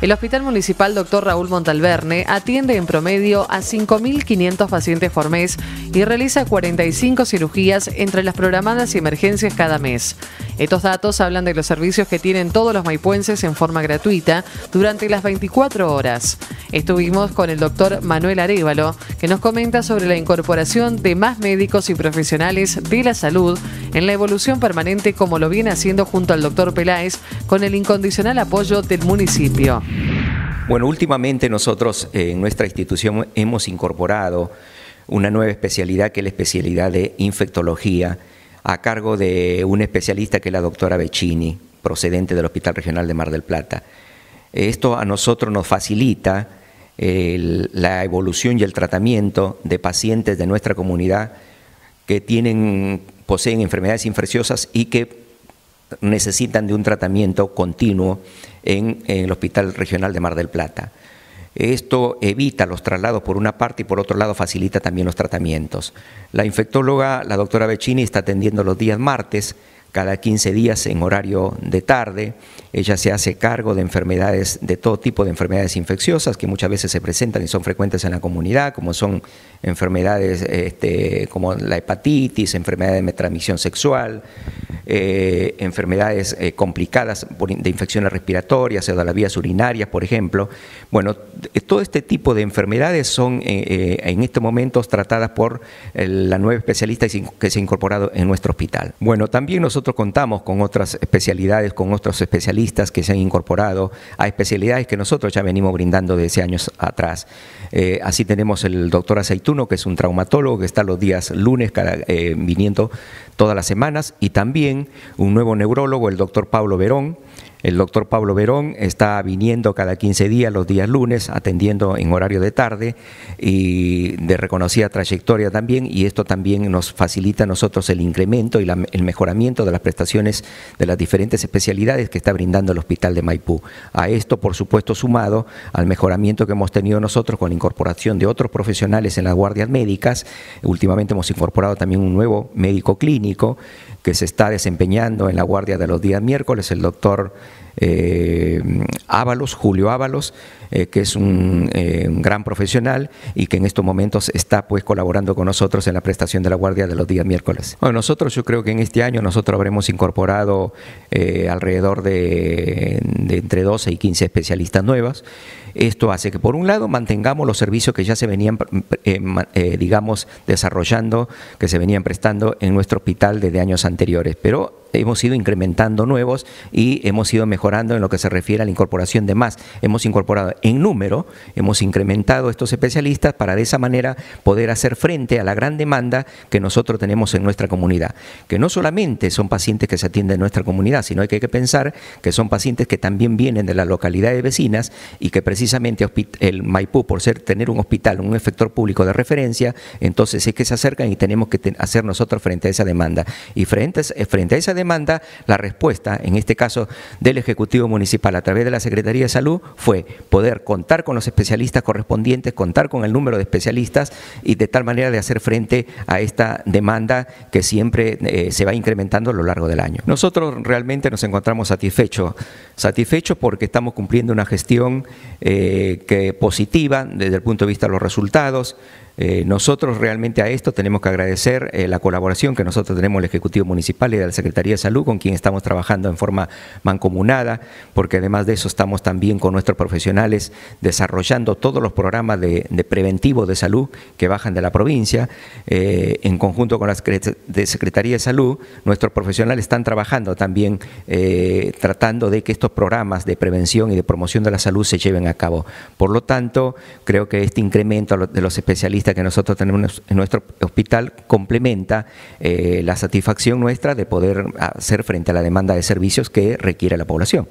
El Hospital Municipal Dr. Raúl Montalverne atiende en promedio a 5.500 pacientes por mes y realiza 45 cirugías entre las programadas y emergencias cada mes. Estos datos hablan de los servicios que tienen todos los maipuenses en forma gratuita durante las 24 horas. Estuvimos con el doctor Manuel Arevalo, que nos comenta sobre la incorporación de más médicos y profesionales de la salud en la evolución permanente como lo viene haciendo junto al doctor Peláez con el incondicional apoyo del municipio. Bueno, últimamente nosotros eh, en nuestra institución hemos incorporado una nueva especialidad que es la especialidad de infectología a cargo de un especialista que es la doctora Beccini, procedente del Hospital Regional de Mar del Plata. Esto a nosotros nos facilita la evolución y el tratamiento de pacientes de nuestra comunidad que tienen, poseen enfermedades infecciosas y que necesitan de un tratamiento continuo en el Hospital Regional de Mar del Plata. Esto evita los traslados por una parte y por otro lado facilita también los tratamientos. La infectóloga, la doctora Beccini, está atendiendo los días martes, cada 15 días en horario de tarde. Ella se hace cargo de enfermedades, de todo tipo de enfermedades infecciosas que muchas veces se presentan y son frecuentes en la comunidad, como son enfermedades este, como la hepatitis, enfermedades de transmisión sexual, eh, enfermedades eh, complicadas de infecciones respiratorias o de las vías urinarias, por ejemplo. Bueno, eh, todo este tipo de enfermedades son en este momento tratadas por la nueva especialista que se ha incorporado en nuestro hospital. Bueno, también nosotros contamos con otras especialidades, con otros especialistas que se han incorporado a especialidades que nosotros ya venimos brindando desde años atrás. así tenemos el doctor Aceituno, que es un traumatólogo que está los días lunes viniendo todas las semanas y también un nuevo neurólogo, el doctor Pablo Verón, el doctor Pablo Verón está viniendo cada 15 días, los días lunes, atendiendo en horario de tarde y de reconocida trayectoria también, y esto también nos facilita a nosotros el incremento y el mejoramiento de las prestaciones de las diferentes especialidades que está brindando el Hospital de Maipú. A esto, por supuesto, sumado al mejoramiento que hemos tenido nosotros con la incorporación de otros profesionales en las guardias médicas, últimamente hemos incorporado también un nuevo médico clínico que se está desempeñando en la guardia de los días miércoles, el doctor eh, Ábalos, Julio Ábalos, eh, que es eh, un, gran profesional y que en estos momentos está pues colaborando con nosotros en la prestación de la guardia de los días miércoles. Bueno, nosotros yo creo que en este año nosotros habremos incorporado alrededor de, de, entre 12 y 15 especialistas nuevas. Esto hace que por un lado mantengamos los servicios que ya se venían, digamos, desarrollando, que se venían prestando en nuestro hospital desde años anteriores, pero hemos ido incrementando nuevos y hemos ido mejorando en lo que se refiere a la incorporación de más. Hemos incorporado en número, hemos incrementado estos especialistas para de esa manera poder hacer frente a la gran demanda que nosotros tenemos en nuestra comunidad. Que no solamente son pacientes que se atienden en nuestra comunidad, sino que hay que pensar que son pacientes que también vienen de las localidades vecinas y que precisamente el Maipú, por ser tener un hospital, un efector público de referencia, entonces es que se acercan y tenemos que hacer nosotros frente a esa demanda. Y frente a, frente a esa demanda, la respuesta, en este caso de del Ejecutivo Municipal a través de la Secretaría de Salud fue poder contar con los especialistas correspondientes, contar con el número de especialistas y de tal manera de hacer frente a esta demanda que siempre eh, se va incrementando a lo largo del año. Nosotros realmente nos encontramos satisfechos, satisfechos porque estamos cumpliendo una gestión eh, que positiva desde el punto de vista de los resultados. Eh, nosotros realmente a esto tenemos que agradecer la colaboración que nosotros tenemos el Ejecutivo Municipal y de la Secretaría de Salud, con quien estamos trabajando en forma mancomunada nada, porque además de eso estamos también con nuestros profesionales desarrollando todos los programas de, preventivo de salud que bajan de la provincia, eh, en conjunto con la Secretaría de Salud, nuestros profesionales están trabajando también eh, tratando de que estos programas de prevención y de promoción de la salud se lleven a cabo. Por lo tanto, creo que este incremento de los especialistas que nosotros tenemos en nuestro hospital complementa eh, la satisfacción nuestra de poder hacer frente a la demanda de servicios que requiere la población.